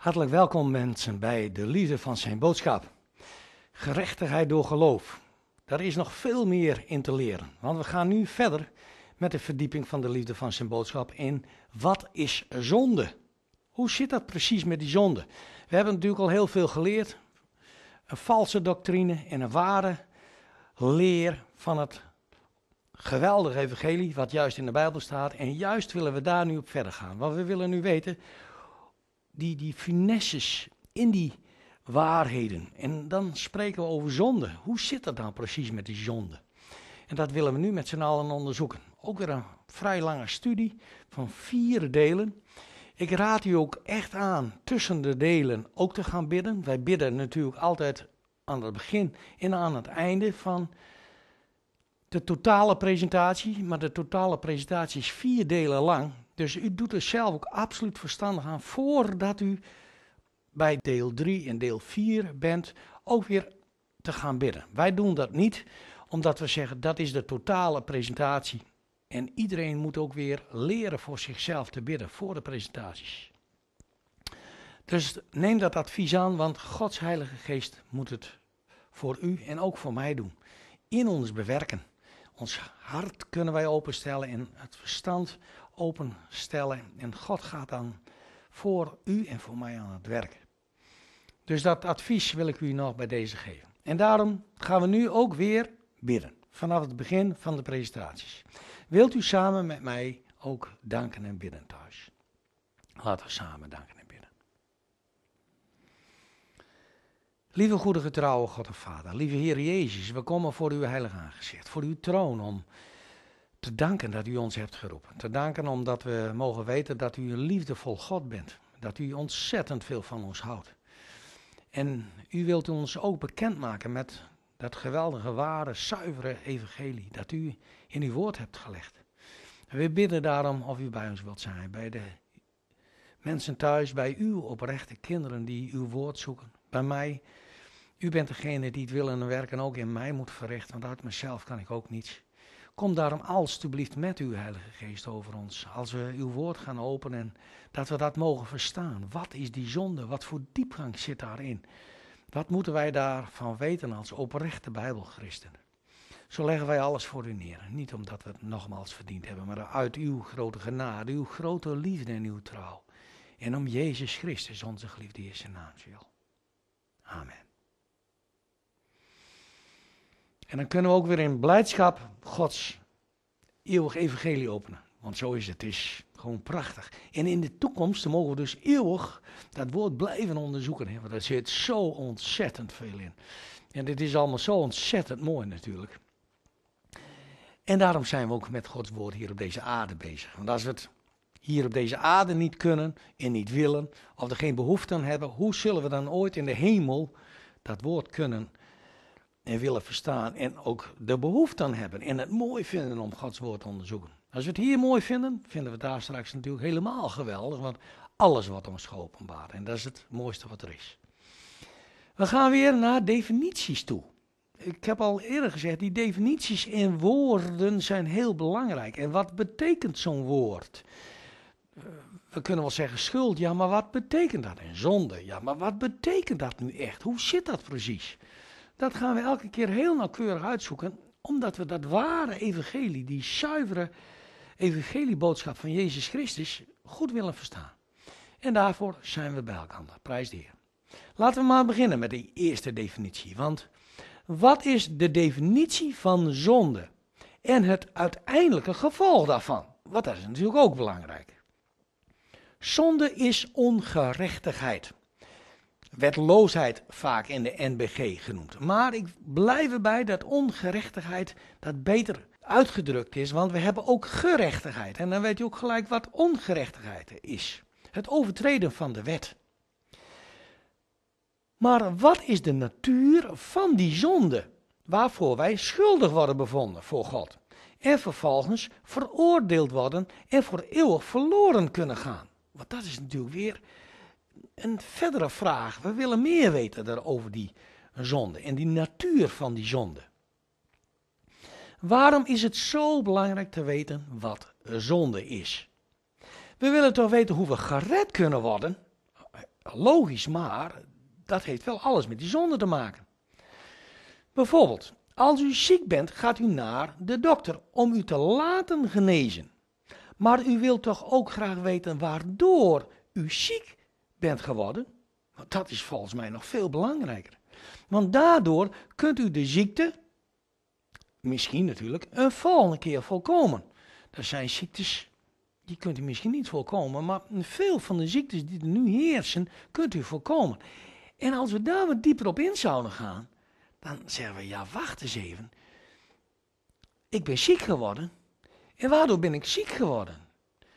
Hartelijk welkom mensen bij de liefde van zijn boodschap. Gerechtigheid door geloof. Daar is nog veel meer in te leren, want we gaan nu verder met de verdieping van de liefde van zijn boodschap in wat is zonde? Hoe zit dat precies met die zonde? We hebben natuurlijk al heel veel geleerd. Een valse doctrine en een ware leer van het geweldige evangelie wat juist in de Bijbel staat. En juist willen we daar nu op verder gaan, want we willen nu weten die, die finesses in die waarheden. En dan spreken we over zonde. Hoe zit dat nou precies met die zonde? En dat willen we nu met z'n allen onderzoeken. Ook weer een vrij lange studie van vier delen. Ik raad u ook echt aan tussen de delen ook te gaan bidden. Wij bidden natuurlijk altijd aan het begin en aan het einde van de totale presentatie. Maar de totale presentatie is vier delen lang. Dus u doet er zelf ook absoluut verstandig aan voordat u bij deel 3 en deel 4 bent, ook weer te gaan bidden. Wij doen dat niet omdat we zeggen dat is de totale presentatie. En iedereen moet ook weer leren voor zichzelf te bidden voor de presentaties. Dus neem dat advies aan, want Gods Heilige Geest moet het voor u en ook voor mij doen. In ons bewerken. Ons hart kunnen wij openstellen en het verstand openstellen. En God gaat dan voor u en voor mij aan het werk. Dus dat advies wil ik u nog bij deze geven. En daarom gaan we nu ook weer bidden. Vanaf het begin van de presentaties. Wilt u samen met mij ook danken en bidden thuis? Laten we samen danken en bidden. Lieve goede getrouwe God en Vader, lieve Heer Jezus, we komen voor uw heilige aangezicht, voor uw troon om te danken dat u ons hebt geroepen. Te danken omdat we mogen weten dat u een liefdevol God bent. Dat u ontzettend veel van ons houdt. En u wilt ons ook bekendmaken met dat geweldige, ware, zuivere evangelie dat u in uw woord hebt gelegd. We bidden daarom of u bij ons wilt zijn, bij de mensen thuis, bij uw oprechte kinderen die uw woord zoeken, bij mij. U bent degene die het willen werken ook in mij moet verrichten, want uit mezelf kan ik ook niets. Kom daarom alstublieft met uw Heilige Geest over ons, als we uw woord gaan openen, en dat we dat mogen verstaan. Wat is die zonde? Wat voor diepgang zit daarin? Wat moeten wij daarvan weten als oprechte Bijbelchristenen? Zo leggen wij alles voor u neer. Niet omdat we het nogmaals verdiend hebben, maar uit uw grote genade, uw grote liefde en uw trouw. En om Jezus Christus, onze geliefde Heer, zijn naam, Amen. En dan kunnen we ook weer in blijdschap Gods eeuwig evangelie openen. Want zo is het. Het is gewoon prachtig. En in de toekomst mogen we dus eeuwig dat woord blijven onderzoeken. Want daar zit zo ontzettend veel in. En dit is allemaal zo ontzettend mooi natuurlijk. En daarom zijn we ook met Gods woord hier op deze aarde bezig. Want als we het hier op deze aarde niet kunnen en niet willen, of er geen behoefte aan hebben, hoe zullen we dan ooit in de hemel dat woord kunnen en willen verstaan en ook de behoefte aan hebben en het mooi vinden om Gods woord te onderzoeken. Als we het hier mooi vinden, vinden we het daar straks natuurlijk helemaal geweldig, want alles wordt ons geopenbaard en dat is het mooiste wat er is. We gaan weer naar definities toe. Ik heb al eerder gezegd, die definities in woorden zijn heel belangrijk. En wat betekent zo'n woord? Eh, we kunnen wel zeggen schuld, ja, maar wat betekent dat? En zonde, ja, maar wat betekent dat nu echt? Hoe zit dat precies? dat gaan we elke keer heel nauwkeurig uitzoeken, omdat we dat ware evangelie, die zuivere evangelieboodschap van Jezus Christus, goed willen verstaan. En daarvoor zijn we bij elkaar. Prijs de Heer. Laten we maar beginnen met de eerste definitie. Want wat is de definitie van zonde? En het uiteindelijke gevolg daarvan? Wat dat is natuurlijk ook belangrijk. Zonde is ongerechtigheid wetloosheid vaak in de NBG genoemd. Maar ik blijf erbij dat ongerechtigheid dat beter uitgedrukt is, want we hebben ook gerechtigheid. En dan weet je ook gelijk wat ongerechtigheid is. Het overtreden van de wet. Maar wat is de natuur van die zonde waarvoor wij schuldig worden bevonden voor God? En vervolgens veroordeeld worden en voor eeuwig verloren kunnen gaan. Want dat is natuurlijk weer een verdere vraag. We willen meer weten over die zonde en die natuur van die zonde. Waarom is het zo belangrijk te weten wat zonde is? We willen toch weten hoe we gered kunnen worden? Logisch, maar dat heeft wel alles met die zonde te maken. Bijvoorbeeld, als u ziek bent, gaat u naar de dokter om u te laten genezen. Maar u wilt toch ook graag weten waardoor u ziek bent geworden. Want dat is volgens mij nog veel belangrijker. Want daardoor kunt u de ziekte, misschien natuurlijk, een volgende keer voorkomen. Er zijn ziektes, die kunt u misschien niet voorkomen, maar veel van de ziektes die er nu heersen, kunt u voorkomen. En als we daar wat dieper op in zouden gaan, dan zeggen we, ja wacht eens even. Ik ben ziek geworden. En waardoor ben ik ziek geworden?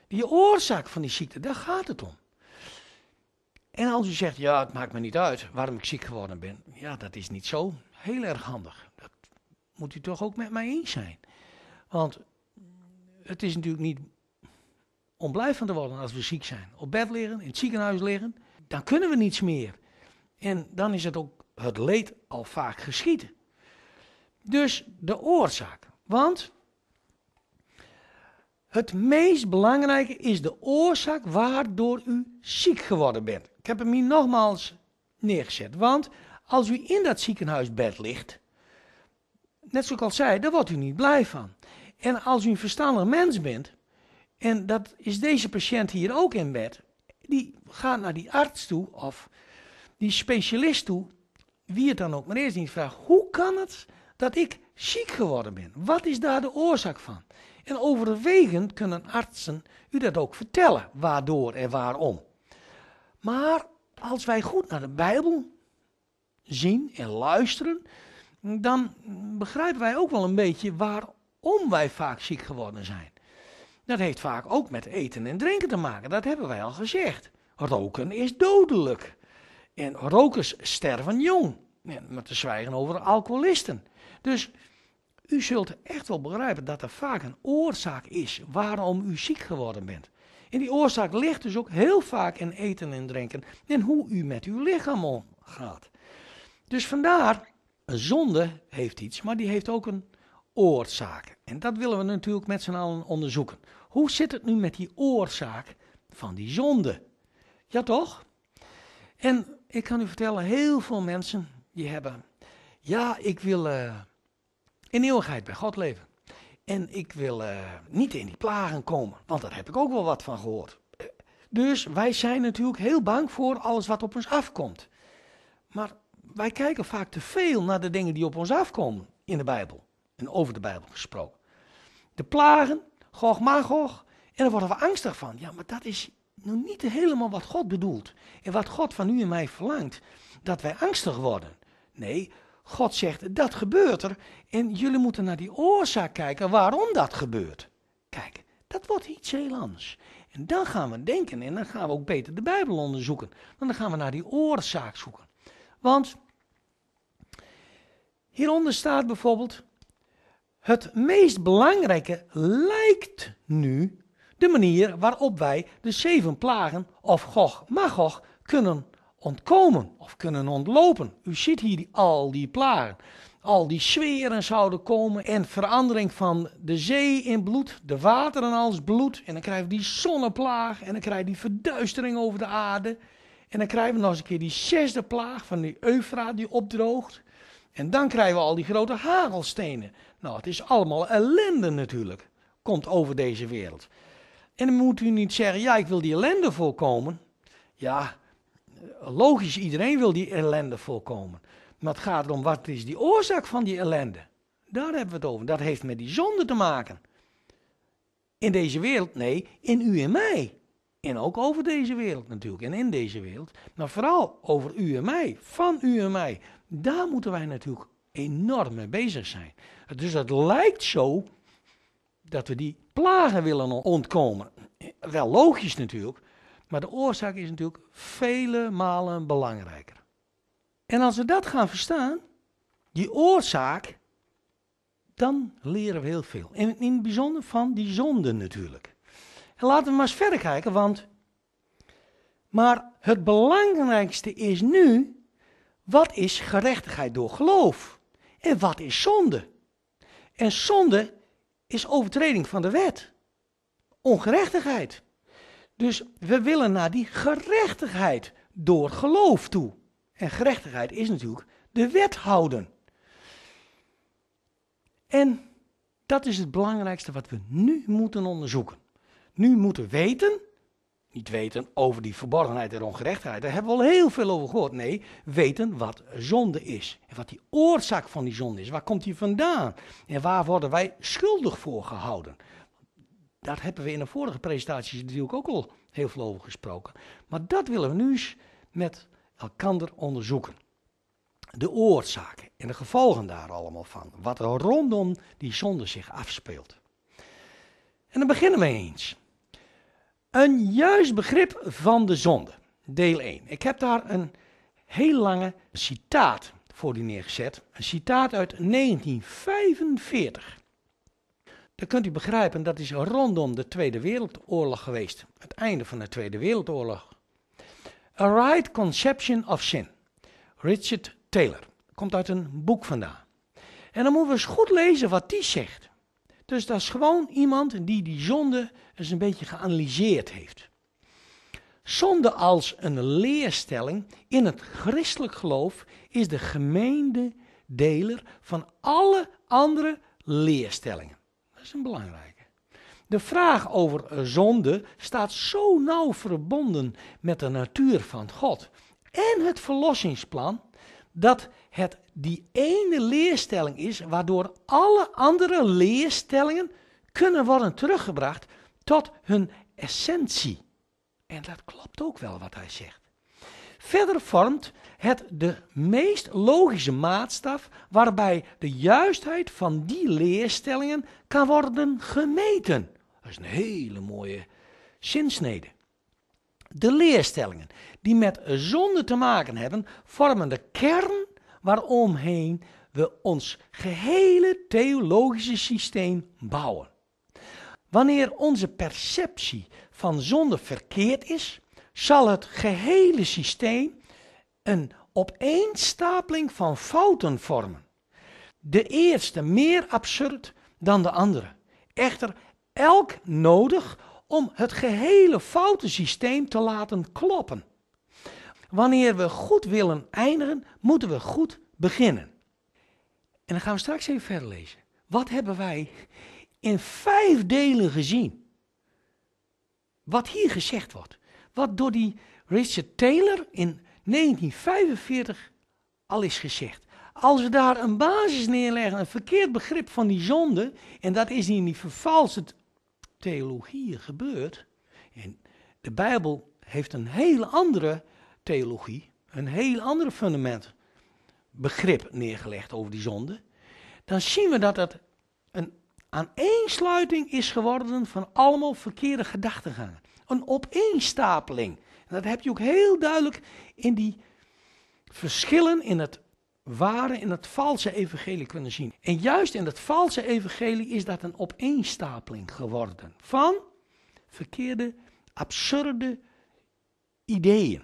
Die oorzaak van die ziekte, daar gaat het om. En als u zegt, ja, het maakt me niet uit waarom ik ziek geworden ben. Ja, dat is niet zo heel erg handig. Dat moet u toch ook met mij eens zijn. Want het is natuurlijk niet om te worden als we ziek zijn. Op bed liggen, in het ziekenhuis liggen, dan kunnen we niets meer. En dan is het ook het leed al vaak geschieden. Dus de oorzaak. Want het meest belangrijke is de oorzaak waardoor u ziek geworden bent. Ik heb hem hier nogmaals neergezet. Want als u in dat ziekenhuisbed ligt, net zoals ik al zei, daar wordt u niet blij van. En als u een verstandig mens bent, en dat is deze patiënt hier ook in bed, die gaat naar die arts toe of die specialist toe, wie het dan ook maar eerst die vraagt: hoe kan het dat ik ziek geworden ben? Wat is daar de oorzaak van? En overwegend kunnen artsen u dat ook vertellen, waardoor en waarom. Maar als wij goed naar de Bijbel zien en luisteren, dan begrijpen wij ook wel een beetje waarom wij vaak ziek geworden zijn. Dat heeft vaak ook met eten en drinken te maken, dat hebben wij al gezegd. Roken is dodelijk. En rokers sterven jong. Met te zwijgen over alcoholisten. Dus u zult echt wel begrijpen dat er vaak een oorzaak is waarom u ziek geworden bent. En die oorzaak ligt dus ook heel vaak in eten en drinken en hoe u met uw lichaam omgaat. Dus vandaar, een zonde heeft iets, maar die heeft ook een oorzaak. En dat willen we natuurlijk met z'n allen onderzoeken. Hoe zit het nu met die oorzaak van die zonde? Ja toch? En ik kan u vertellen, heel veel mensen die hebben, ja, ik wil eh, in eeuwigheid bij God leven. En ik wil eh, niet in die plagen komen, want daar heb ik ook wel wat van gehoord. Eh, dus wij zijn natuurlijk heel bang voor alles wat op ons afkomt. Maar wij kijken vaak te veel naar de dingen die op ons afkomen in de Bijbel. En over de Bijbel gesproken. De plagen, gog magog. En daar worden we angstig van. Ja, maar dat is nog niet helemaal wat God bedoelt. En wat God van u en mij verlangt. Dat wij angstig worden. Nee, God zegt, dat gebeurt er. En jullie moeten naar die oorzaak kijken waarom dat gebeurt. Kijk, dat wordt iets heel anders. En dan gaan we denken en dan gaan we ook beter de Bijbel onderzoeken. dan gaan we naar die oorzaak zoeken. Want hieronder staat bijvoorbeeld, het meest belangrijke lijkt nu de manier waarop wij de zeven plagen of Gog Magog kunnen ontkomen of kunnen ontlopen. U ziet hier die, al die plagen. Al die sferen zouden komen en verandering van de zee in bloed, de wateren als bloed. En dan krijgen we die zonneplaag en dan krijgen die verduistering over de aarde. En dan krijgen we nog eens een keer die zesde plaag van die eufra die opdroogt. En dan krijgen we al die grote hagelstenen. Nou, het is allemaal ellende natuurlijk. Komt over deze wereld. En dan moet u niet zeggen, ja, ik wil die ellende voorkomen. Ja, logisch, iedereen wil die ellende voorkomen. Maar het gaat erom, wat is die oorzaak van die ellende? Daar hebben we het over. Dat heeft met die zonde te maken. In deze wereld, nee, in u en mij. En ook over deze wereld natuurlijk, en in deze wereld. Maar vooral over u en mij, van u en mij. Daar moeten wij natuurlijk enorm mee bezig zijn. Dus het lijkt zo dat we die plagen willen ontkomen. Wel logisch natuurlijk, maar de oorzaak is natuurlijk vele malen belangrijker. En als we dat gaan verstaan, die oorzaak, dan leren we heel veel. En in het bijzonder van die zonde natuurlijk. En laten we maar eens verder kijken, want. Maar het belangrijkste is nu, wat is gerechtigheid door geloof? En wat is zonde? En zonde is overtreding van de wet. Ongerechtigheid. Dus we willen naar die gerechtigheid door geloof toe. En gerechtigheid is natuurlijk de wet houden. En dat is het belangrijkste wat we nu moeten onderzoeken. Nu moeten weten, niet weten over die verborgenheid en ongerechtigheid, daar hebben we al heel veel over gehoord. Nee, weten wat zonde is. En wat die oorzaak van die zonde is. Waar komt die vandaan? En waar worden wij schuldig voor gehouden? daar hebben we in een vorige presentatie natuurlijk ook al heel veel over gesproken. Maar dat willen we nu eens met elkander onderzoeken. De oorzaken en de gevolgen daar allemaal van. Wat er rondom die zonde zich afspeelt. En dan beginnen we eens. Een juist begrip van de zonde, deel 1. Ik heb daar een heel lange citaat voor u neergezet. Een citaat uit 1945. Dan kunt u begrijpen, dat is rondom de Tweede Wereldoorlog geweest. Het einde van de Tweede Wereldoorlog. A Right Conception of Sin. Richard Taylor. Komt uit een boek vandaan. En dan moeten we eens goed lezen wat die zegt. Dus dat is gewoon iemand die die zonde eens een beetje geanalyseerd heeft. Zonde als een leerstelling in het christelijk geloof is de gemeende deler van alle andere leerstellingen. Dat is een belangrijke. De vraag over zonde staat zo nauw verbonden met de natuur van God en het verlossingsplan, dat het die ene leerstelling is waardoor alle andere leerstellingen kunnen worden teruggebracht tot hun essentie. En dat klopt ook wel wat hij zegt. Verder vormt het de meest logische maatstaf waarbij de juistheid van die leerstellingen kan worden gemeten. Dat is een hele mooie zinsnede. De leerstellingen die met zonde te maken hebben, vormen de kern waaromheen we ons gehele theologische systeem bouwen. Wanneer onze perceptie van zonde verkeerd is, zal het gehele systeem een opeenstapeling van fouten vormen. De eerste meer absurd dan de andere. Echter, elk nodig om het gehele foutensysteem te laten kloppen. Wanneer we goed willen eindigen, moeten we goed beginnen. En dan gaan we straks even verder lezen. Wat hebben wij in vijf delen gezien? Wat hier gezegd wordt. Wat door die Richard Taylor in 1945 al is gezegd. Als we daar een basis neerleggen, een verkeerd begrip van die zonde, en dat is in die vervalste theologieën gebeurd. En de Bijbel heeft een hele andere theologie, een heel ander fundament, begrip neergelegd over die zonde. Dan zien we dat dat een aaneensluiting is geworden van allemaal verkeerde gedachtegangen. Een opeenstapeling. En dat heb je ook heel duidelijk in die verschillen in het ware en het valse evangelie kunnen zien. En juist in het valse evangelie is dat een opeenstapeling geworden van verkeerde, absurde ideeën.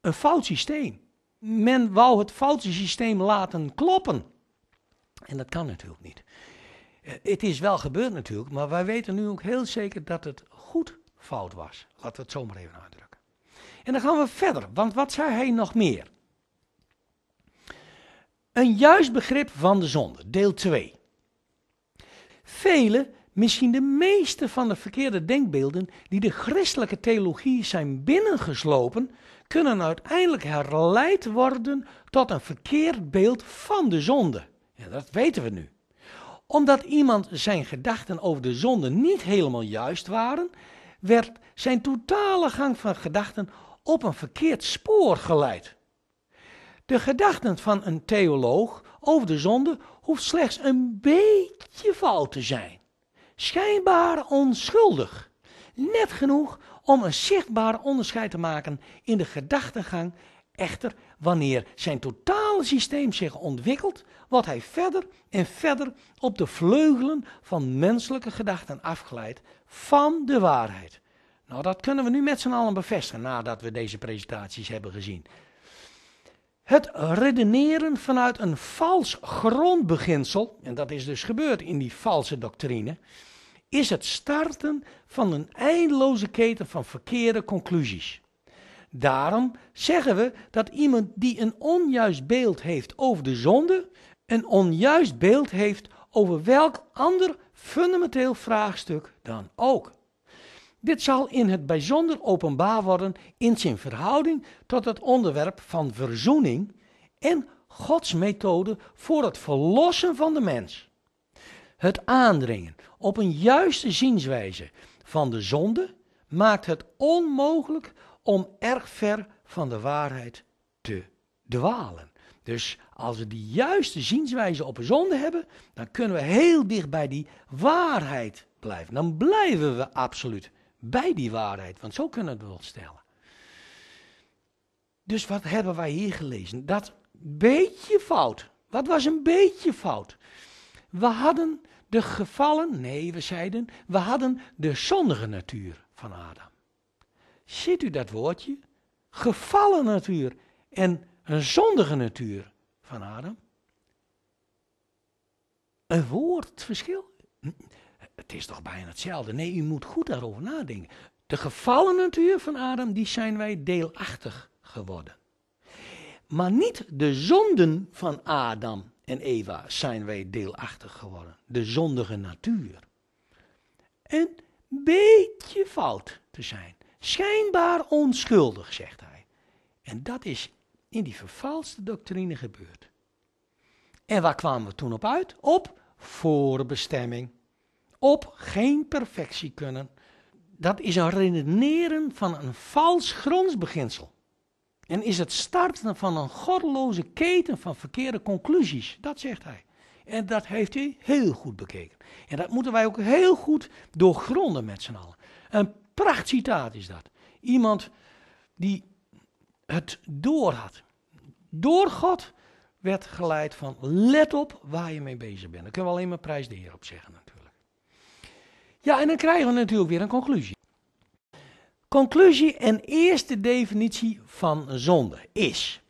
Een fout systeem. Men wou het foute systeem laten kloppen. En dat kan natuurlijk niet. Eh, het is wel gebeurd natuurlijk, maar wij weten nu ook heel zeker dat het goed fout was. Laten we het zomaar even uitdrukken. En dan gaan we verder, want wat zei hij nog meer? Een juist begrip van de zonde, deel 2. Vele, misschien de meeste van de verkeerde denkbeelden die de christelijke theologie zijn binnengeslopen, kunnen uiteindelijk herleid worden tot een verkeerd beeld van de zonde. En dat weten we nu. Omdat iemand zijn gedachten over de zonde niet helemaal juist waren, werd zijn totale gang van gedachten op een verkeerd spoor geleid. De gedachten van een theoloog over de zonde hoeft slechts een beetje fout te zijn. Schijnbaar onschuldig. Net genoeg om een zichtbaar onderscheid te maken in de gedachtegang. Echter, wanneer zijn totale systeem zich ontwikkelt, wat hij verder en verder op de vleugelen van menselijke gedachten afgeleid van de waarheid. Nou, dat kunnen we nu met z'n allen bevestigen nadat we deze presentaties hebben gezien. Het redeneren vanuit een vals grondbeginsel, en dat is dus gebeurd in die valse doctrine, is het starten van een eindeloze keten van verkeerde conclusies. Daarom zeggen we dat iemand die een onjuist beeld heeft over de zonde, een onjuist beeld heeft over welk ander fundamenteel vraagstuk dan ook. Dit zal in het bijzonder openbaar worden in zijn verhouding tot het onderwerp van verzoening en Gods methode voor het verlossen van de mens. Het aandringen op een juiste zienswijze van de zonde maakt het onmogelijk om erg ver van de waarheid te dwalen. Dus als we die juiste zienswijze op een zonde hebben, dan kunnen we heel dicht bij die waarheid blijven. Dan blijven we absoluut bij die waarheid, want zo kunnen we het wel stellen. Dus wat hebben wij hier gelezen? Dat beetje fout. Wat was een beetje fout? We hadden de gevallen, nee, we zeiden, we hadden de zondige natuur van Adam. Ziet u dat woordje? Gevallen natuur en een zondige natuur van Adam. Een woord, verschil. Het is toch bijna hetzelfde. Nee, u moet goed daarover nadenken. De gevallen natuur van Adam, die zijn wij deelachtig geworden. Maar niet de zonden van Adam en Eva zijn wij deelachtig geworden. De zondige natuur. Een beetje fout te zijn. Schijnbaar onschuldig, zegt hij. En dat is in die vervalste doctrine gebeurd. En waar kwamen we toen op uit? Op voorbestemming op geen perfectie kunnen. Dat is een redeneren van een vals grondsbeginsel. En is het starten van een goddeloze keten van verkeerde conclusies. Dat zegt hij. En dat heeft hij heel goed bekeken. En dat moeten wij ook heel goed doorgronden met z'n allen. Een pracht citaat is dat. Iemand die het door had. Door God werd geleid van let op waar je mee bezig bent. Daar kunnen we alleen maar prijs de Heer op zeggen ja, en dan krijgen we natuurlijk weer een conclusie. Conclusie en eerste definitie van zonde is.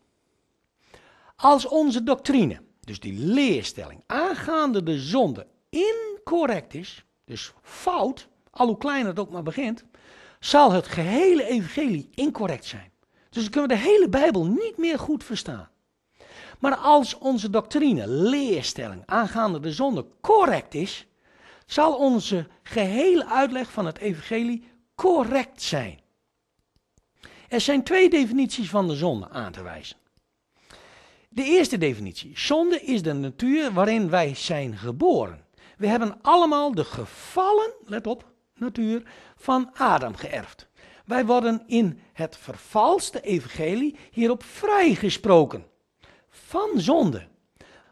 Als onze doctrine, dus die leerstelling aangaande de zonde, incorrect is, dus fout, al hoe klein het ook maar begint, zal het gehele evangelie incorrect zijn. Dus dan kunnen we de hele Bijbel niet meer goed verstaan. Maar als onze doctrine, leerstelling aangaande de zonde correct is, zal onze gehele uitleg van het evangelie correct zijn. Er zijn twee definities van de zonde aan te wijzen. De eerste definitie. Zonde is de natuur waarin wij zijn geboren. We hebben allemaal de gevallen, let op, natuur, van Adam geërfd. Wij worden in het vervalste evangelie hierop vrijgesproken. Van zonde.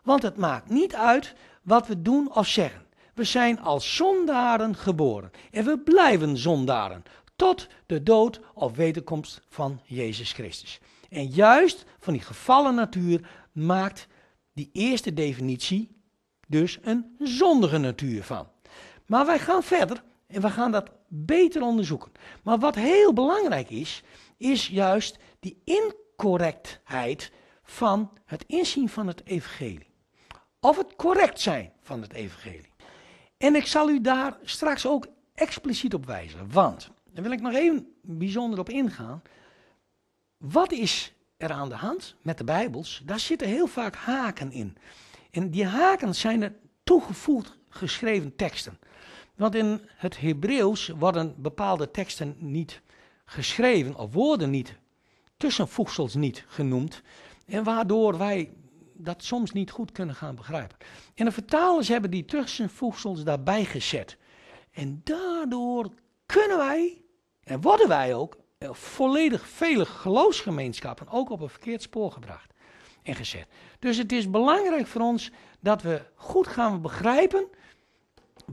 Want het maakt niet uit wat we doen of zeggen. We zijn als zondaren geboren. En we blijven zondaren. Tot de dood of wederkomst van Jezus Christus. En juist van die gevallen natuur maakt die eerste definitie dus een zondige natuur van. Maar wij gaan verder en we gaan dat beter onderzoeken. Maar wat heel belangrijk is, is juist die incorrectheid van het inzien van het evangelie. Of het correct zijn van het evangelie. En ik zal u daar straks ook expliciet op wijzen. Want, daar wil ik nog even bijzonder op ingaan. Wat is er aan de hand met de Bijbels? Daar zitten heel vaak haken in. En die haken zijn er toegevoegd geschreven teksten. Want in het Hebreeuws worden bepaalde teksten niet geschreven of woorden niet, tussenvoegsels niet genoemd. En waardoor wij dat soms niet goed kunnen gaan begrijpen. En de vertalers hebben die tussenvoegsels daarbij gezet. En daardoor kunnen wij, en worden wij ook, eh, volledig vele geloofsgemeenschappen ook op een verkeerd spoor gebracht en gezet. Dus het is belangrijk voor ons dat we goed gaan begrijpen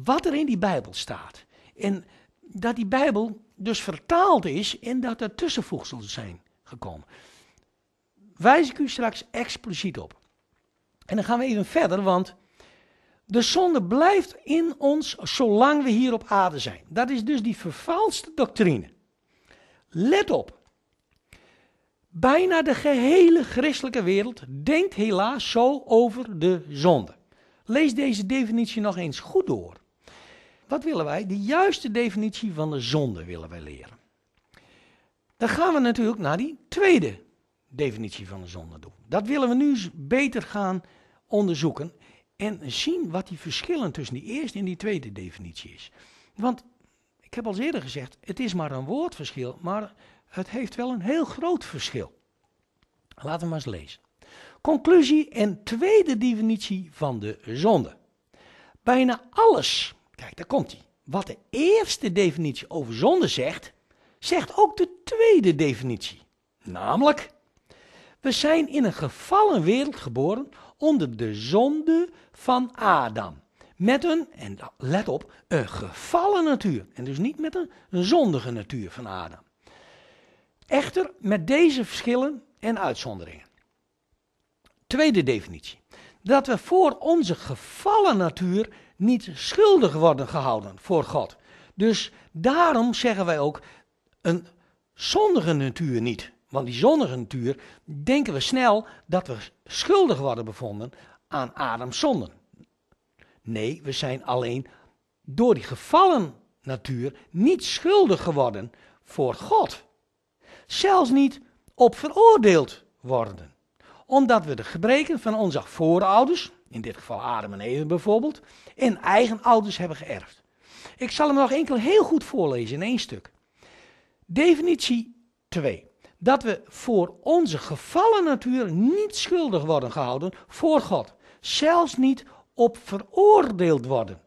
wat er in die Bijbel staat. En dat die Bijbel dus vertaald is en dat er tussenvoegsels zijn gekomen. Wijs ik u straks expliciet op. En dan gaan we even verder, want de zonde blijft in ons zolang we hier op aarde zijn. Dat is dus die vervalste doctrine. Let op. Bijna de gehele christelijke wereld denkt helaas zo over de zonde. Lees deze definitie nog eens goed door. Wat willen wij? De juiste definitie van de zonde willen wij leren. Dan gaan we natuurlijk naar die tweede definitie van de zonde doen. Dat willen we nu beter gaan onderzoeken en zien wat die verschillen tussen die eerste en die tweede definitie is. Want ik heb al eerder gezegd, het is maar een woordverschil, maar het heeft wel een heel groot verschil. Laten we maar eens lezen. Conclusie en tweede definitie van de zonde. Bijna alles, kijk daar komt hij, wat de eerste definitie over zonde zegt, zegt ook de tweede definitie. Namelijk, we zijn in een gevallen wereld geboren onder de zonde van Adam. Met een, en let op, een gevallen natuur. En dus niet met een, zondige natuur van Adam. Echter met deze verschillen en uitzonderingen. Tweede definitie. Dat we voor onze gevallen natuur niet schuldig worden gehouden voor God. Dus daarom zeggen wij ook een zondige natuur niet. Van die zondige natuur denken we snel dat we schuldig worden bevonden aan Adams zonden. Nee, we zijn alleen door die gevallen natuur niet schuldig geworden voor God. Zelfs niet op veroordeeld worden. Omdat we de gebreken van onze voorouders, in dit geval Adam en Eva bijvoorbeeld, in eigen ouders hebben geërfd. Ik zal hem nog enkel heel goed voorlezen in één stuk. Definitie 2 dat we voor onze gevallen natuur niet schuldig worden gehouden voor God. Zelfs niet op veroordeeld worden.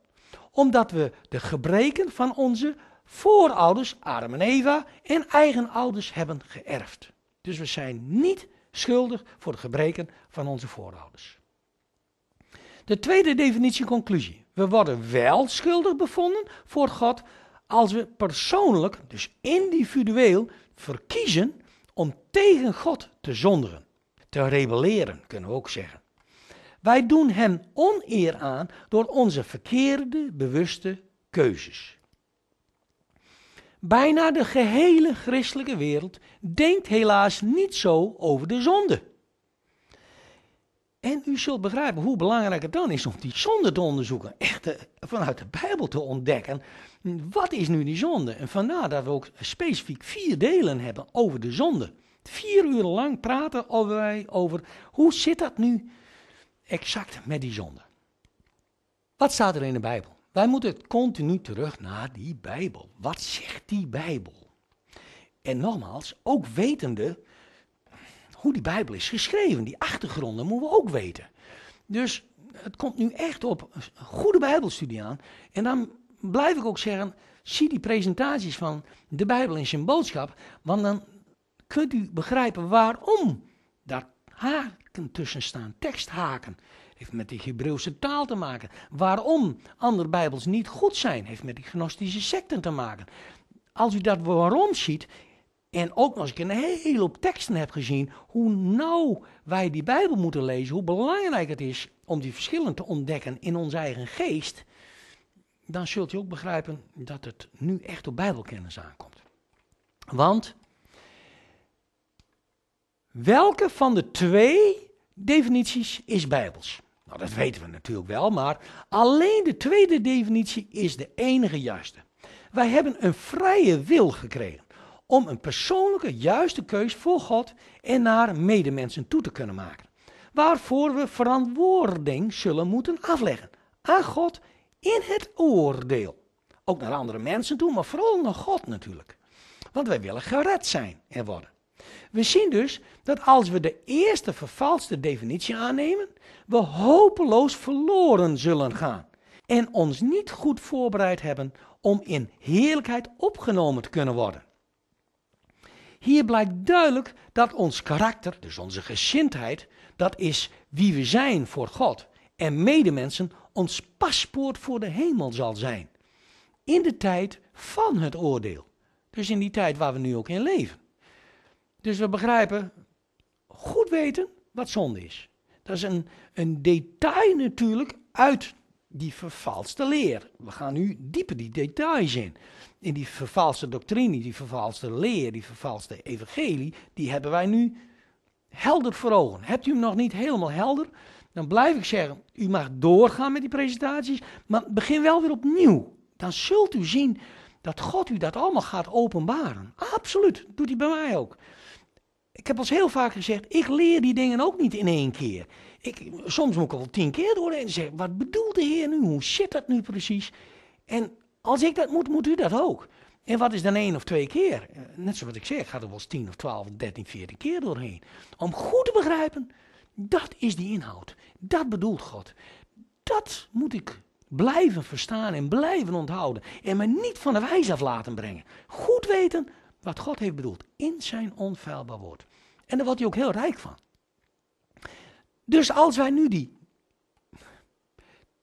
Omdat we de gebreken van onze voorouders, Adam en Eva, en eigen ouders hebben geërfd. Dus we zijn niet schuldig voor de gebreken van onze voorouders. De tweede definitie conclusie. We worden wel schuldig bevonden voor God als we persoonlijk, dus individueel, verkiezen om tegen God te zonderen, te rebelleren, kunnen we ook zeggen. Wij doen Hem oneer aan door onze verkeerde, bewuste keuzes. Bijna de gehele christelijke wereld denkt helaas niet zo over de zonde. En u zult begrijpen hoe belangrijk het dan is om die zonde te onderzoeken, echt eh, vanuit de Bijbel te ontdekken wat is nu die zonde? En vandaar dat we ook specifiek vier delen hebben over de zonde. Vier uur lang praten over, over hoe zit dat nu exact met die zonde. Wat staat er in de Bijbel? Wij moeten continu terug naar die Bijbel. Wat zegt die Bijbel? En nogmaals, ook wetende hoe die Bijbel is geschreven, die achtergronden moeten we ook weten. Dus het komt nu echt op een goede Bijbelstudie aan. En dan blijf ik ook zeggen, zie die presentaties van de Bijbel in zijn boodschap, want dan kunt u begrijpen waarom daar haken tussen staan, teksthaken. Heeft met de Hebreeuwse taal te maken. Waarom andere Bijbels niet goed zijn, heeft met die gnostische secten te maken. Als u dat waarom ziet, en ook als ik een hele hoop teksten heb gezien, hoe nauw wij die Bijbel moeten lezen, hoe belangrijk het is om die verschillen te ontdekken in onze eigen geest, dan zult u ook begrijpen dat het nu echt op Bijbelkennis aankomt. Want welke van de twee definities is Bijbels? Nou, dat weten we natuurlijk wel, maar alleen de tweede definitie is de enige juiste. Wij hebben een vrije wil gekregen om een persoonlijke, juiste keus voor God en naar medemensen toe te kunnen maken. Waarvoor we verantwoording zullen moeten afleggen aan God in het oordeel. Ook naar andere mensen toe, maar vooral naar God natuurlijk. Want wij willen gered zijn en worden. We zien dus dat als we de eerste vervalste definitie aannemen, we hopeloos verloren zullen gaan. En ons niet goed voorbereid hebben om in heerlijkheid opgenomen te kunnen worden. Hier blijkt duidelijk dat ons karakter, dus onze gezindheid, dat is wie we zijn voor God en medemensen ons paspoort voor de hemel zal zijn. In de tijd van het oordeel. Dus in die tijd waar we nu ook in leven. Dus we begrijpen goed weten wat zonde is. Dat is een, een detail natuurlijk uit die vervalste leer. We gaan nu dieper die details in. In die vervalste doctrine, die vervalste leer, die vervalste evangelie, die hebben wij nu helder voor ogen. Hebt u hem nog niet helemaal helder? dan blijf ik zeggen, u mag doorgaan met die presentaties, maar begin wel weer opnieuw. Dan zult u zien dat God u dat allemaal gaat openbaren. Absoluut, doet hij bij mij ook. Ik heb al heel vaak gezegd, ik leer die dingen ook niet in één keer. Ik, soms moet ik al tien keer doorheen en zeggen, wat bedoelt de Heer nu? Hoe zit dat nu precies? En als ik dat moet, moet u dat ook. En wat is dan één of twee keer? Eh, net zoals ik zeg, gaat er wel eens tien of twaalf, dertien, veertien keer doorheen. Om goed te begrijpen dat is die inhoud. Dat bedoelt God. Dat moet ik blijven verstaan en blijven onthouden. En me niet van de wijs af laten brengen. Goed weten wat God heeft bedoeld in zijn onfeilbaar woord. En daar wordt hij ook heel rijk van. Dus als wij nu die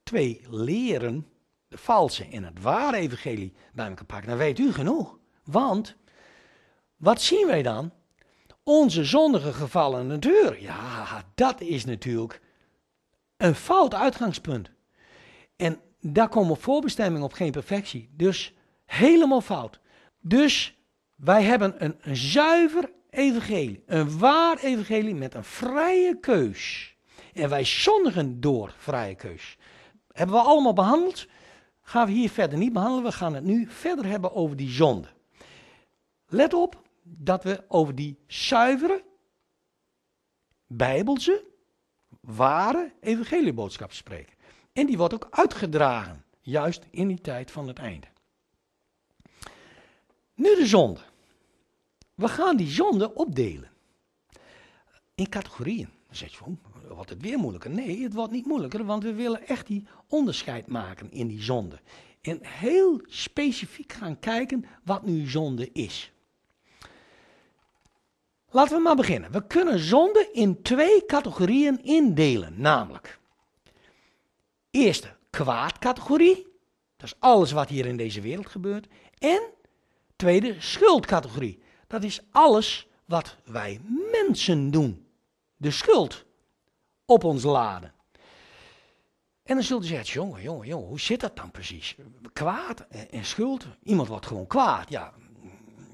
twee leren, de valse en het ware evangelie, bij elkaar pakken, dan weet u genoeg. Want wat zien wij dan? onze zondige gevallen natuur. Ja, dat is natuurlijk een fout uitgangspunt. En daar komen op voorbestemming op geen perfectie. Dus helemaal fout. Dus wij hebben een, een zuiver evangelie. Een waar evangelie met een vrije keus. En wij zondigen door vrije keus. Hebben we allemaal behandeld? Gaan we hier verder niet behandelen. We gaan het nu verder hebben over die zonde. Let op, dat we over die zuivere, bijbelse, ware evangelieboodschap spreken. En die wordt ook uitgedragen, juist in die tijd van het einde. Nu de zonde. We gaan die zonde opdelen. In categorieën. Dan zeg je van, wordt het weer moeilijker? Nee, het wordt niet moeilijker, want we willen echt die onderscheid maken in die zonde. En heel specifiek gaan kijken wat nu zonde is. Laten we maar beginnen. We kunnen zonde in twee categorieën indelen, namelijk. Eerste, kwaadcategorie. Dat is alles wat hier in deze wereld gebeurt. En tweede, schuldcategorie. Dat is alles wat wij mensen doen. De schuld op ons laden. En dan zult u zeggen, jongen, jongen, jongen, hoe zit dat dan precies? Kwaad en schuld, iemand wordt gewoon kwaad. Ja,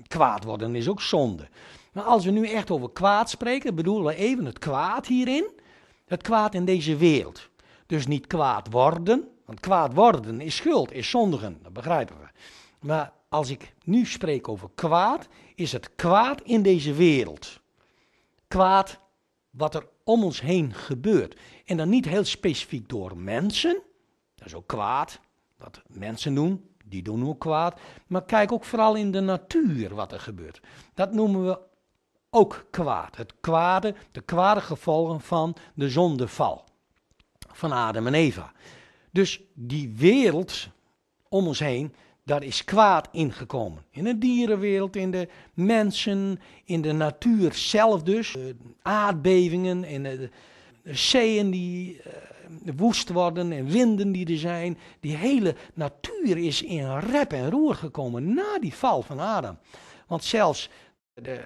kwaad worden is ook zonde. Maar als we nu echt over kwaad spreken, bedoelen we even het kwaad hierin. Het kwaad in deze wereld. Dus niet kwaad worden, want kwaad worden is schuld, is zondigen, dat begrijpen we. Maar als ik nu spreek over kwaad, is het kwaad in deze wereld. Kwaad wat er om ons heen gebeurt. En dan niet heel specifiek door mensen, dat is ook kwaad, wat mensen doen, die doen ook kwaad. Maar kijk ook vooral in de natuur wat er gebeurt. Dat noemen we ook kwaad. Het kwade, de kwade gevolgen van de zondeval van Adam en Eva. Dus die wereld om ons heen, daar is kwaad ingekomen. In de dierenwereld, in de mensen, in de natuur zelf dus. aardbevingen en de, zeeën die eh, woest worden en winden die er zijn. Die hele natuur is in rep en roer gekomen na die val van Adam. Want zelfs de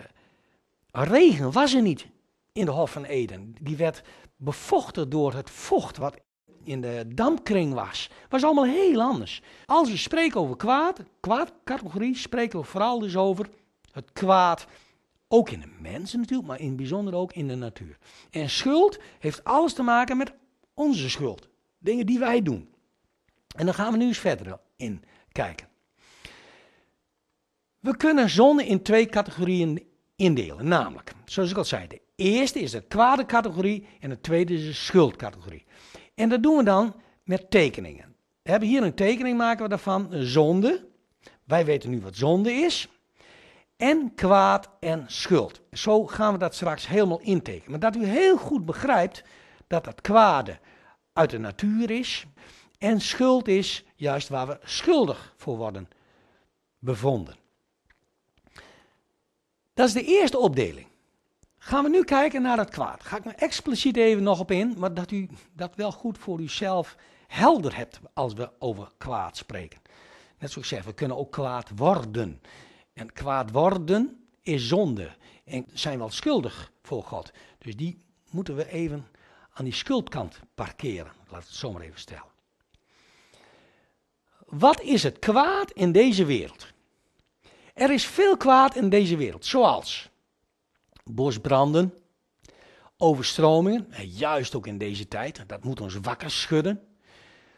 Regen was er niet in de Hof van Eden. Die werd bevochten door het vocht wat in de dampkring was. was allemaal heel anders. Als we spreken over kwaad, kwaadcategorie, spreken we vooral dus over het kwaad. Ook in de mensen natuurlijk, maar in het bijzonder ook in de natuur. En schuld heeft alles te maken met onze schuld. Dingen die wij doen. En dan gaan we nu eens verder in kijken. We kunnen zonde in twee categorieën indelen. Namelijk, zoals ik al zei, de eerste is de kwade categorie en de tweede is de schuldcategorie. En dat doen we dan met tekeningen. We hebben hier een tekening, maken we daarvan, zonde. Wij weten nu wat zonde is. En kwaad en schuld. Zo gaan we dat straks helemaal intekenen. Maar dat u heel goed begrijpt dat dat kwade uit de natuur is. En schuld is juist waar we schuldig voor worden bevonden. Dat is de eerste opdeling. Gaan we nu kijken naar het kwaad. ga ik me expliciet even nog op in, maar dat u dat wel goed voor uzelf helder hebt als we over kwaad spreken. Net zoals ik zeg, we kunnen ook kwaad worden. En kwaad worden is zonde. En zijn wel schuldig voor God. Dus die moeten we even aan die schuldkant parkeren. Laat het zomaar even stellen. Wat is het kwaad in deze wereld? Er is veel kwaad in deze wereld, zoals bosbranden, overstromingen, en juist ook in deze tijd, dat moet ons wakker schudden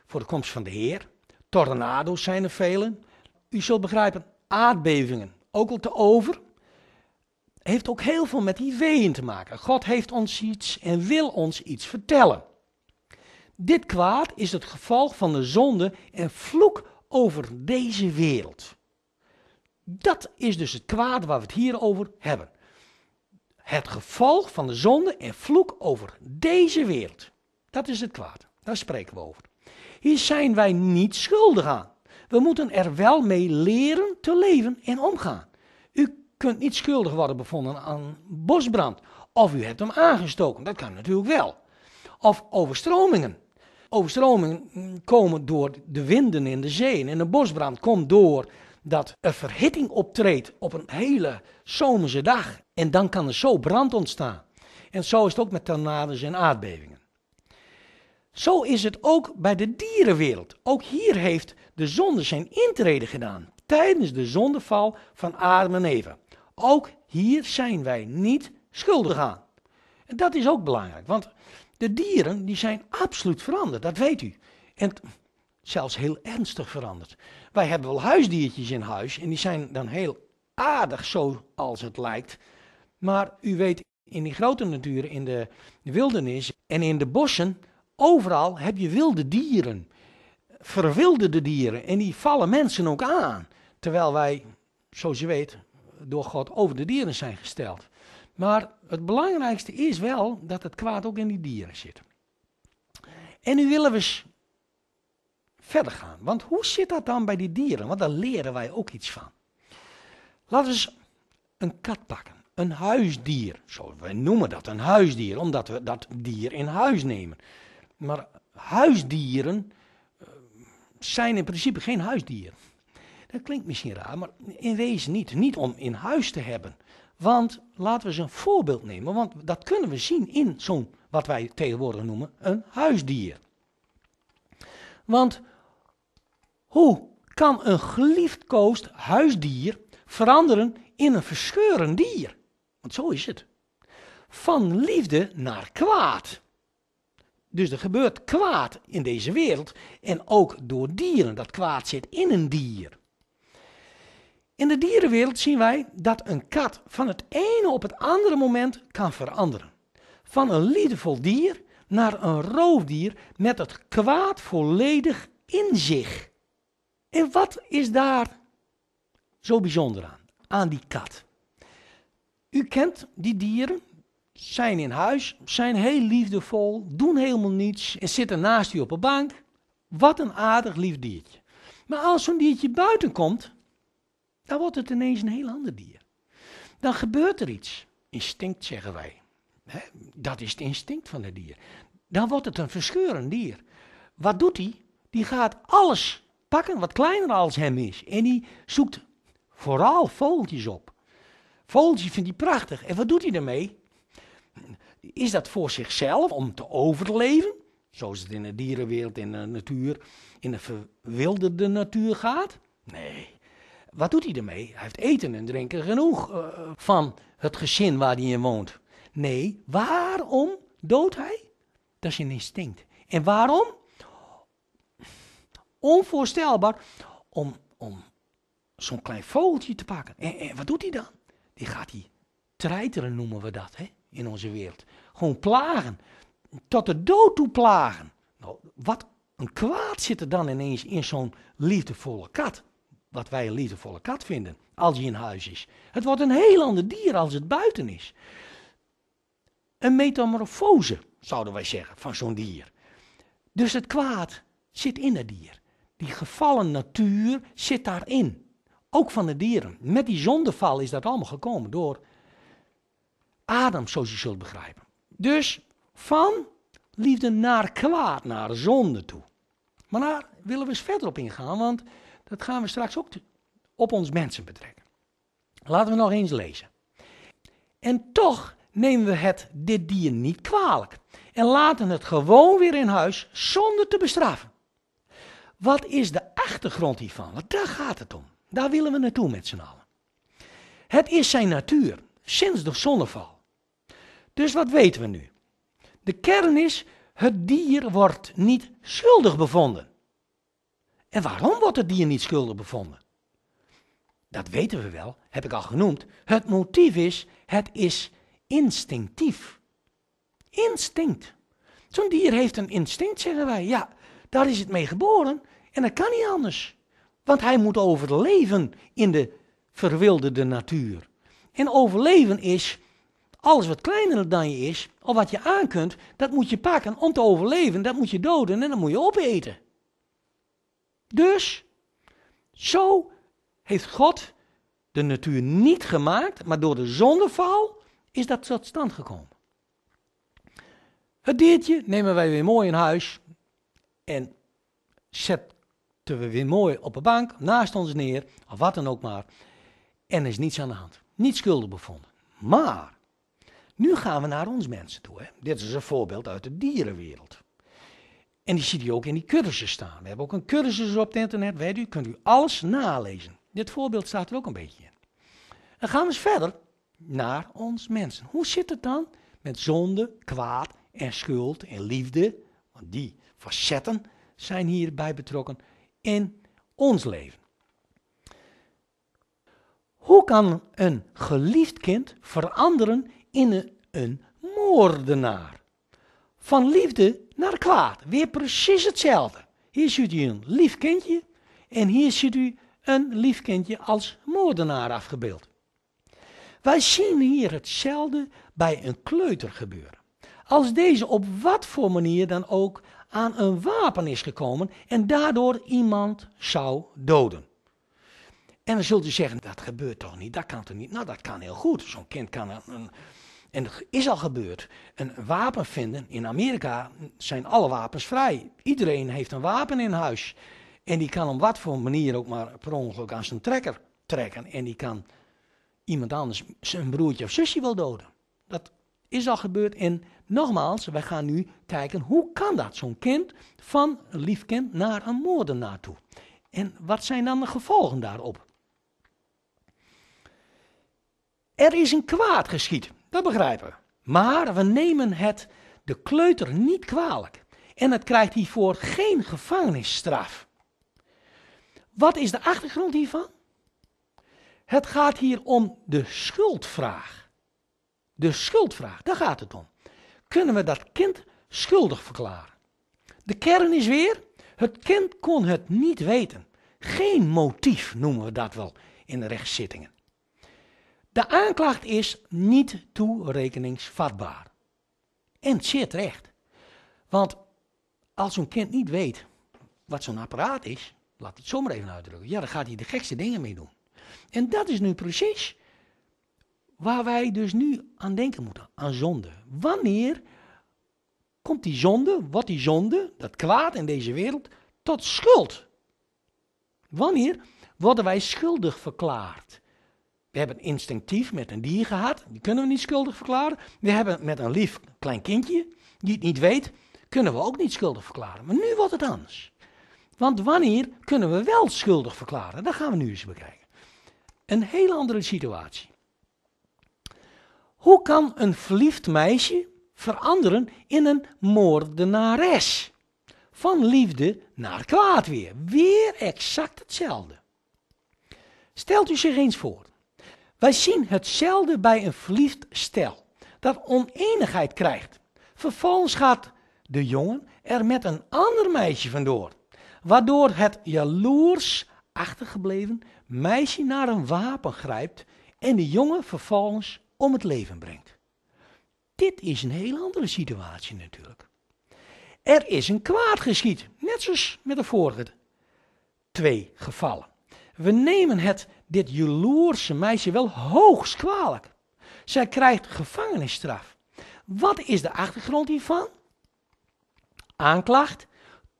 voor de komst van de Heer. Tornado's zijn er velen. U zult begrijpen, aardbevingen, ook al te over, heeft ook heel veel met die weeën te maken. God heeft ons iets en wil ons iets vertellen. Dit kwaad is het gevolg van de zonde en vloek over deze wereld. Dat is dus het kwaad waar we het hier over hebben. Het gevolg van de zonde en vloek over deze wereld. Dat is het kwaad. Daar spreken we over. Hier zijn wij niet schuldig aan. We moeten er wel mee leren te leven en omgaan. U kunt niet schuldig worden bevonden aan bosbrand. Of u hebt hem aangestoken. Dat kan natuurlijk wel. Of overstromingen. Overstromingen komen door de winden in de zee. En een bosbrand komt door dat er verhitting optreedt op een hele zomerse dag. En dan kan er zo brand ontstaan. En zo is het ook met tornades en aardbevingen. Zo is het ook bij de dierenwereld. Ook hier heeft de zonde zijn intrede gedaan tijdens de zondeval van Adam en Eva. Ook hier zijn wij niet schuldig aan. En dat is ook belangrijk, want de dieren die zijn absoluut veranderd, dat weet u. En zelfs heel ernstig veranderd. Wij hebben wel huisdiertjes in huis en die zijn dan heel aardig, zoals het lijkt. Maar u weet, in die grote natuur, in de wildernis en in de bossen, overal heb je wilde dieren. Verwilderde dieren. En die vallen mensen ook aan. Terwijl wij, zoals je weet, door God over de dieren zijn gesteld. Maar het belangrijkste is wel dat het kwaad ook in die dieren zit. En nu willen we verder gaan. Want hoe zit dat dan bij die dieren? Want daar leren wij ook iets van. Laten we eens een kat pakken. Een huisdier. Zo, wij noemen dat een huisdier, omdat we dat dier in huis nemen. Maar huisdieren eh, zijn in principe geen huisdier. Dat klinkt misschien raar, maar in wezen niet. Niet om in huis te hebben. Want laten we eens een voorbeeld nemen, want dat kunnen we zien in zo'n, wat wij tegenwoordig noemen, een huisdier. Want hoe kan een geliefdkoosd huisdier veranderen in een verscheurend dier? Want zo is het. Van liefde naar kwaad. Dus er gebeurt kwaad in deze wereld en ook door dieren. Dat kwaad zit in een dier. In de dierenwereld zien wij dat een kat van het ene op het andere moment kan veranderen. Van een liefdevol dier naar een roofdier met het kwaad volledig in zich. En wat is daar zo bijzonder aan? Aan die kat. U kent die dieren, zijn in huis, zijn heel liefdevol, doen helemaal niets en zitten naast u op een bank. Wat een aardig lief diertje. Maar als zo'n diertje buiten komt, dan wordt het ineens een heel ander dier. Dan gebeurt er iets. Instinct zeggen wij. dat is het instinct van het dier. Dan wordt het een verscheurend dier. Wat doet hij? Die gaat alles pakken wat kleiner als hem is. En die zoekt vooral vogeltjes op. Vogeltjes vindt hij prachtig. En wat doet hij ermee? Is dat voor zichzelf, om te overleven, Zoals het in de dierenwereld, in de natuur, in de verwilderde natuur gaat? Nee. Wat doet hij ermee? Hij heeft eten en drinken genoeg eh, van het gezin waar hij in woont. Nee, waarom doodt hij? Dat is een instinct. En waarom? onvoorstelbaar om, om zo'n klein vogeltje te pakken. En, wat doet hij dan? Die gaat hij treiteren, noemen we dat, hè, in onze wereld. Gewoon plagen. Tot de dood toe plagen. Nou, wat een kwaad zit er dan ineens in zo'n liefdevolle kat. Wat wij een liefdevolle kat vinden, als hij in huis is. Het wordt een heel ander dier als het buiten is. Een metamorfose, zouden wij zeggen, van zo'n dier. Dus het kwaad zit in het dier die gevallen natuur zit daarin. Ook van de dieren. Met die zondeval is dat allemaal gekomen door Adam, zoals je zult begrijpen. Dus van liefde naar kwaad, naar zonde toe. Maar daar willen we eens verder op ingaan, want dat gaan we straks ook op ons mensen betrekken. Laten we nog eens lezen. En toch nemen we het dit dier niet kwalijk en laten het gewoon weer in huis zonder te bestraffen. Wat is de achtergrond hiervan? Want daar gaat het om. Daar willen we naartoe met z'n allen. Het is zijn natuur, sinds de zonneval. Dus wat weten we nu? De kern is, het dier wordt niet schuldig bevonden. En waarom wordt het dier niet schuldig bevonden? Dat weten we wel, heb ik al genoemd. Het motief is, het is instinctief. Instinct. Zo'n dier heeft een instinct, zeggen wij. Ja, daar is het mee geboren en dat kan niet anders. Want hij moet overleven in de verwilderde natuur. En overleven is alles wat kleiner dan je is, of wat je aan kunt, dat moet je pakken om te overleven. Dat moet je doden en dat moet je opeten. Dus, zo heeft God de natuur niet gemaakt, maar door de zondeval is dat tot stand gekomen. Het diertje nemen wij weer mooi in huis en zetten we weer mooi op een bank naast ons neer, of wat dan ook maar. En er is niets aan de hand. Niet schuldig bevonden. Maar, nu gaan we naar ons mensen toe. Hè. Dit is een voorbeeld uit de dierenwereld. En die ziet u ook in die cursussen staan. We hebben ook een cursus op het internet. Weet u, kunt u alles nalezen. Dit voorbeeld staat er ook een beetje in. Dan gaan we eens verder naar ons mensen. Hoe zit het dan met zonde, kwaad en schuld en liefde? Want die facetten zijn hierbij betrokken in ons leven. Hoe kan een geliefd kind veranderen in een, moordenaar? Van liefde naar kwaad, weer precies hetzelfde. Hier ziet u een lief kindje en hier ziet u een lief kindje als moordenaar afgebeeld. Wij zien hier hetzelfde bij een kleuter gebeuren. Als deze op wat voor manier dan ook aan een wapen is gekomen en daardoor iemand zou doden. En dan zult u zeggen, dat gebeurt toch niet, dat kan toch niet? Nou, dat kan heel goed. Zo'n kind kan een, en dat is al gebeurd. Een wapen vinden. In Amerika zijn alle wapens vrij. Iedereen heeft een wapen in huis. En die kan op wat voor manier ook maar per ongeluk aan zijn trekker trekken. En die kan iemand anders, zijn broertje of zusje, wel doden. Dat is al gebeurd. En nogmaals, wij gaan nu kijken hoe kan dat? Zo'n kind van een lief kind naar een moordenaar toe. En wat zijn dan de gevolgen daarop? Er is een kwaad geschied, dat begrijpen we. Maar we nemen het de kleuter niet kwalijk. En het krijgt hiervoor geen gevangenisstraf. Wat is de achtergrond hiervan? Het gaat hier om de schuldvraag. De schuldvraag, daar gaat het om kunnen we dat kind schuldig verklaren. De kern is weer, het kind kon het niet weten. Geen motief noemen we dat wel in de rechtszittingen. De aanklacht is niet toerekeningsvatbaar. En zeer zit recht. Want als zo'n kind niet weet wat zo'n apparaat is, laat het zomaar even uitdrukken, ja, dan gaat hij de gekste dingen mee doen. En dat is nu precies waar wij dus nu aan denken moeten, aan zonde. Wanneer komt die zonde, wat die zonde, dat kwaad in deze wereld, tot schuld? Wanneer worden wij schuldig verklaard? We hebben instinctief met een dier gehad, die kunnen we niet schuldig verklaren. We hebben met een lief klein kindje, die het niet weet, kunnen we ook niet schuldig verklaren. Maar nu wordt het anders. Want wanneer kunnen we wel schuldig verklaren? Dat gaan we nu eens bekijken. Een hele andere situatie. Hoe kan een verliefd meisje veranderen in een moordenares? Van liefde naar kwaad weer. Weer exact hetzelfde. Stelt u zich eens voor. Wij zien hetzelfde bij een verliefd stel dat oneenigheid krijgt. Vervolgens gaat de jongen er met een ander meisje vandoor, waardoor het jaloers achtergebleven meisje naar een wapen grijpt en de jongen vervolgens om het leven brengt. Dit is een heel andere situatie natuurlijk. Er is een kwaad geschied, net zoals met de vorige twee gevallen. We nemen het, dit jaloerse meisje wel hoogst kwalijk. Zij krijgt gevangenisstraf. Wat is de achtergrond hiervan? Aanklacht,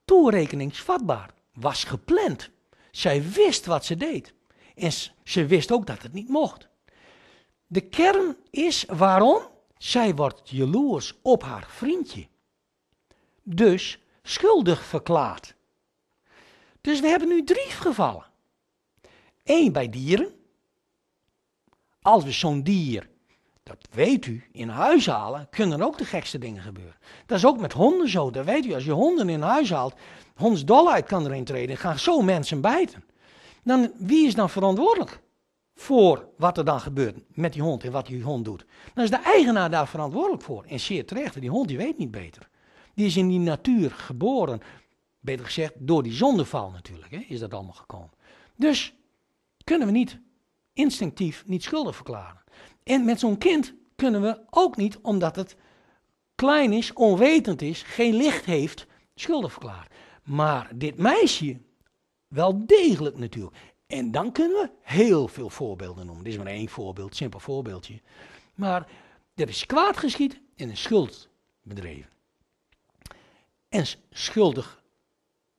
toerekeningsvatbaar, was gepland. Zij wist wat ze deed. En ze wist ook dat het niet mocht. De kern is waarom? Zij wordt jaloers op haar vriendje. Dus schuldig verklaard. Dus we hebben nu drie gevallen. Eén bij dieren. Als we zo'n dier, dat weet u, in huis halen, kunnen ook de gekste dingen gebeuren. Dat is ook met honden zo, dat weet u. Als je honden in huis haalt, hondsdolheid kan erin treden, gaan zo mensen bijten. Dan, wie is dan verantwoordelijk? voor wat er dan gebeurt met die hond en wat die hond doet. Dan is de eigenaar daar verantwoordelijk voor. En zeer terecht, die hond die weet niet beter. Die is in die natuur geboren, beter gezegd, door die zondeval natuurlijk, hè, is dat allemaal gekomen. Dus kunnen we niet instinctief niet schuldig verklaren. En met zo'n kind kunnen we ook niet, omdat het klein is, onwetend is, geen licht heeft, schuldig verklaren. Maar dit meisje wel degelijk natuurlijk. En dan kunnen we heel veel voorbeelden noemen. Dit is maar één voorbeeld, simpel voorbeeldje. Maar er is kwaad geschied en een schuld bedreven. En schuldig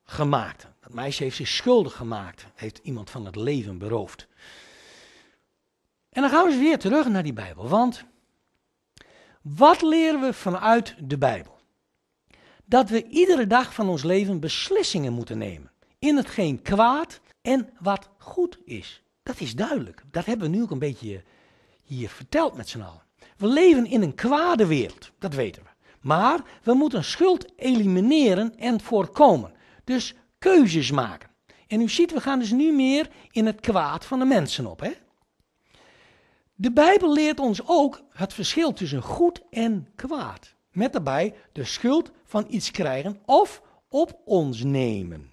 gemaakt. Dat meisje heeft zich schuldig gemaakt. Heeft iemand van het leven beroofd. En dan gaan we weer terug naar die Bijbel. Want wat leren we vanuit de Bijbel? Dat we iedere dag van ons leven beslissingen moeten nemen. In hetgeen kwaad en wat goed is. Dat is duidelijk. Dat hebben we nu ook een beetje hier verteld met z'n allen. We leven in een kwade wereld, dat weten we. Maar we moeten schuld elimineren en voorkomen. Dus keuzes maken. En u ziet, we gaan dus nu meer in het kwaad van de mensen op. Hè? De Bijbel leert ons ook het verschil tussen goed en kwaad. Met daarbij de schuld van iets krijgen of op ons nemen.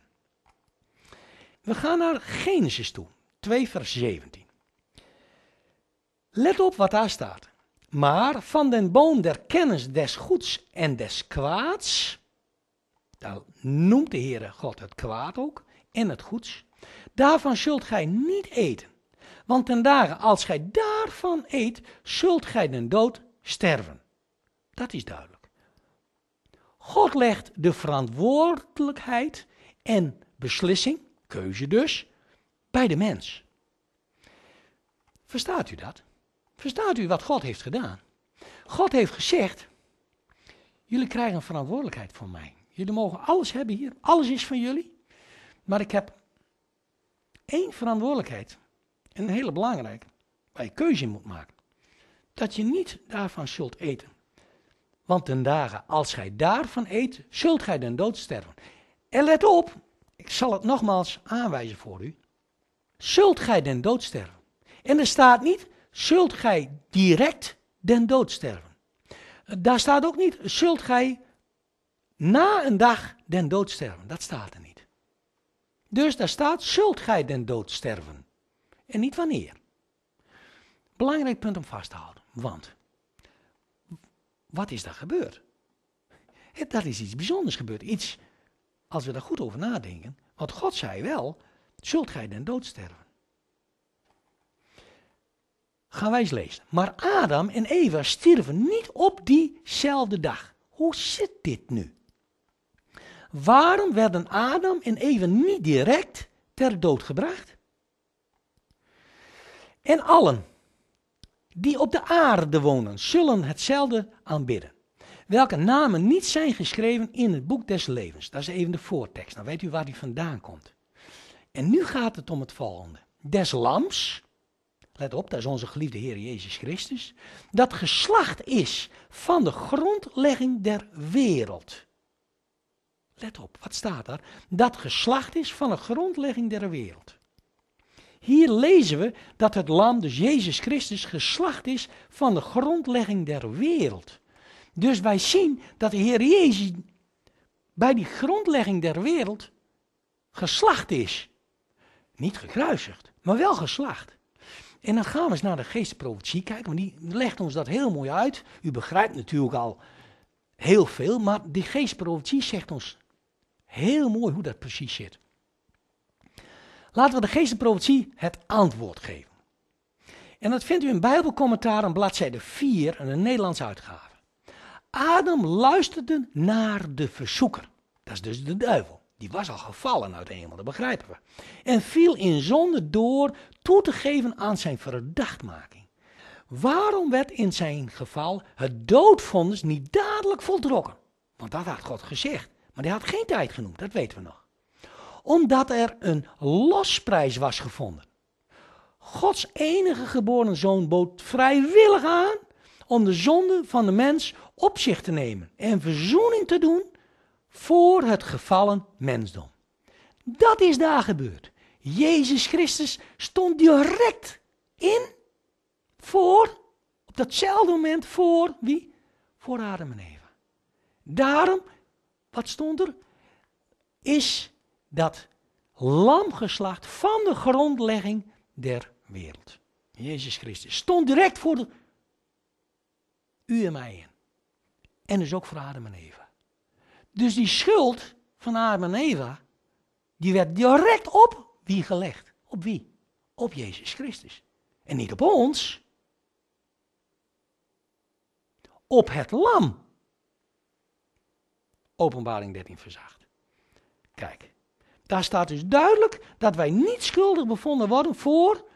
We gaan naar Genesis toe, 2 vers 17. Let op wat daar staat. Maar van den boom der kennis des goeds en des kwaads, daar noemt de Heere God het kwaad ook, en het goeds, daarvan zult gij niet eten. Want ten dagen als gij daarvan eet, zult gij den dood sterven. Dat is duidelijk. God legt de verantwoordelijkheid en beslissing Keuze dus bij de mens. Verstaat u dat? Verstaat u wat God heeft gedaan? God heeft gezegd: Jullie krijgen een verantwoordelijkheid van mij. Jullie mogen alles hebben hier, alles is van jullie. Maar ik heb één verantwoordelijkheid, en een hele belangrijke, waar je keuze in moet maken: dat je niet daarvan zult eten. Want ten dagen als gij daarvan eet, zult gij den dood sterven. En let op, ik zal het nogmaals aanwijzen voor u. Zult gij den dood sterven? En er staat niet, zult gij direct den dood sterven. Daar staat ook niet, zult gij na een dag den dood sterven. Dat staat er niet. Dus daar staat, zult gij den dood sterven. En niet wanneer. Belangrijk punt om vast te houden. Want, wat is daar gebeurd? Dat is iets bijzonders gebeurd. Iets als we daar goed over nadenken. Want God zei wel, zult gij den dood sterven. Gaan wij eens lezen. Maar Adam en Eva stierven niet op diezelfde dag. Hoe zit dit nu? Waarom werden Adam en Eva niet direct ter dood gebracht? En allen die op de aarde wonen, zullen hetzelfde aanbidden welke namen niet zijn geschreven in het boek des levens. Dat is even de voortekst, dan nou, weet u waar die vandaan komt. En nu gaat het om het volgende. Des lams, let op, dat is onze geliefde Heer Jezus Christus, dat geslacht is van de grondlegging der wereld. Let op, wat staat daar? Dat geslacht is van de grondlegging der wereld. Hier lezen we dat het lam, dus Jezus Christus, geslacht is van de grondlegging der wereld. Dus wij zien dat de Heer Jezus bij die grondlegging der wereld geslacht is. Niet gekruisigd, maar wel geslacht. En dan gaan we eens naar de geestprofetie kijken, want die legt ons dat heel mooi uit. U begrijpt natuurlijk al heel veel, maar die geestprofetie zegt ons heel mooi hoe dat precies zit. Laten we de geestprofetie het antwoord geven. En dat vindt u in Bijbelcommentaar aan bladzijde 4 in een Nederlandse uitgave. Adam luisterde naar de verzoeker. Dat is dus de duivel. Die was al gevallen uit de hemel, dat begrijpen we. En viel in zonde door toe te geven aan zijn verdachtmaking. Waarom werd in zijn geval het doodvonnis niet dadelijk voltrokken? Want dat had God gezegd. Maar die had geen tijd genoemd, dat weten we nog. Omdat er een losprijs was gevonden. Gods enige geboren zoon bood vrijwillig aan om de zonde van de mens op zich te nemen en verzoening te doen voor het gevallen mensdom. Dat is daar gebeurd. Jezus Christus stond direct in voor, op datzelfde moment, voor wie? Voor Adam en Eva. Daarom, wat stond er? Is dat lamgeslacht van de grondlegging der wereld. Jezus Christus stond direct voor de, u en mij in. En dus ook voor Adam en Eva. Dus die schuld van Adam en Eva, die werd direct op wie gelegd? Op wie? Op Jezus Christus. En niet op ons. Op het lam. Openbaring 13 vers Kijk, daar staat dus duidelijk dat wij niet schuldig bevonden worden voor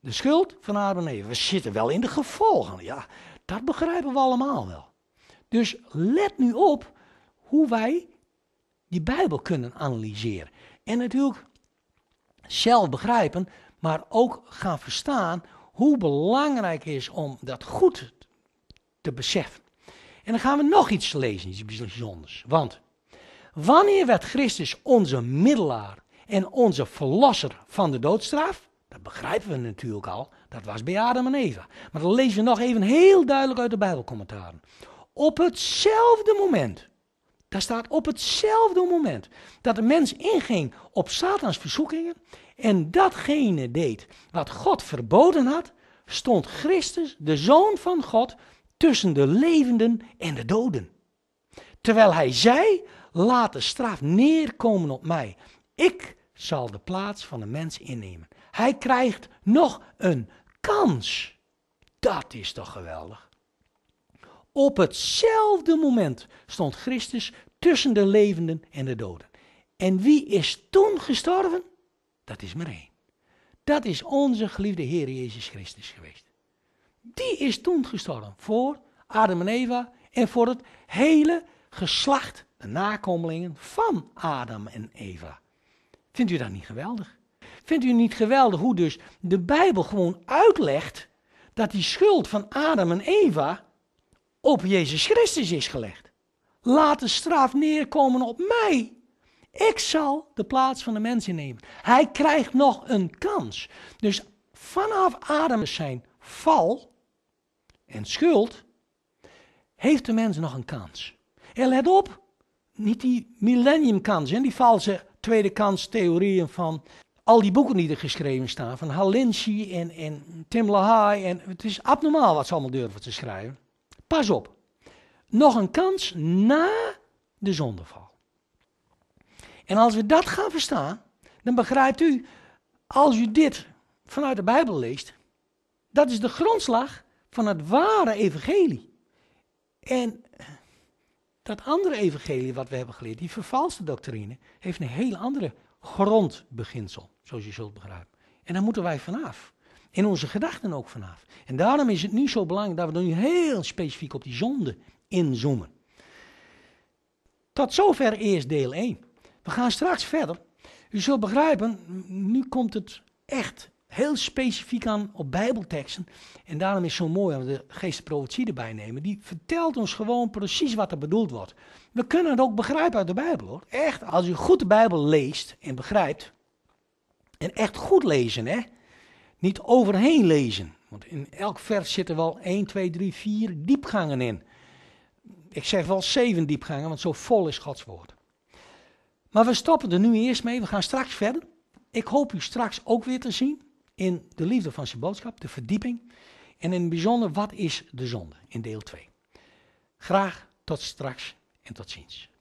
de schuld van Adam en Eva. We zitten wel in de gevolgen, ja. Dat begrijpen we allemaal wel. Dus let nu op hoe wij die Bijbel kunnen analyseren. En natuurlijk zelf begrijpen, maar ook gaan verstaan hoe belangrijk het is om dat goed te beseffen. En dan gaan we nog iets lezen, iets bijzonders. Want wanneer werd Christus onze middelaar en onze verlosser van de doodstraf? Dat begrijpen we natuurlijk al, dat was bij Adam en Eva. Maar dat lezen we nog even heel duidelijk uit de Bijbelcommentaren. Op hetzelfde moment. Daar staat op hetzelfde moment dat de mens inging op Satans verzoekingen en datgene deed wat God verboden had, stond Christus, de Zoon van God, tussen de levenden en de doden. Terwijl hij zei, laat de straf neerkomen op mij. Ik zal de plaats van de mens innemen. Hij krijgt nog een kans. Dat is toch geweldig. Op hetzelfde moment stond Christus tussen de levenden en de doden. En wie is toen gestorven? Dat is maar één. Dat is onze geliefde Heer Jezus Christus geweest. Die is toen gestorven voor Adam en Eva en voor het hele geslacht, de nakomelingen van Adam en Eva. Vindt u dat niet geweldig? Vindt u niet geweldig hoe dus de Bijbel gewoon uitlegt dat die schuld van Adam en Eva op Jezus Christus is gelegd. Laat de straf neerkomen op mij. Ik zal de plaats van de mensen nemen. Hij krijgt nog een kans. Dus vanaf Adam zijn val en schuld, heeft de mens nog een kans. En let op, niet die millennium en die valse tweede kans theorieën van al die boeken die er geschreven staan, van Halinci en, en Tim LaHaye. En het is abnormaal wat ze allemaal durven te schrijven. Pas op. Nog een kans na de zondeval. En als we dat gaan verstaan, dan begrijpt u, als u dit vanuit de Bijbel leest, dat is de grondslag van het ware evangelie. En dat andere evangelie wat we hebben geleerd, die vervalste doctrine, heeft een heel andere grondbeginsel, zoals je zult begrijpen. En daar moeten wij vanaf in onze gedachten ook vanaf. En daarom is het nu zo belangrijk dat we nu heel specifiek op die zonde inzoomen. Tot zover eerst deel 1. We gaan straks verder. U zult begrijpen, nu komt het echt heel specifiek aan op bijbelteksten. En daarom is het zo mooi om we de geest de te erbij nemen. Die vertelt ons gewoon precies wat er bedoeld wordt. We kunnen het ook begrijpen uit de Bijbel hoor. Echt, als u goed de Bijbel leest en begrijpt. En echt goed lezen hè niet overheen lezen. Want in elk vers zitten wel 1, 2, 3, 4 diepgangen in. Ik zeg wel zeven diepgangen, want zo vol is Gods woord. Maar we stoppen er nu eerst mee. We gaan straks verder. Ik hoop u straks ook weer te zien in de liefde van zijn boodschap, de verdieping. En in het bijzonder, wat is de zonde in deel 2. Graag tot straks en tot ziens.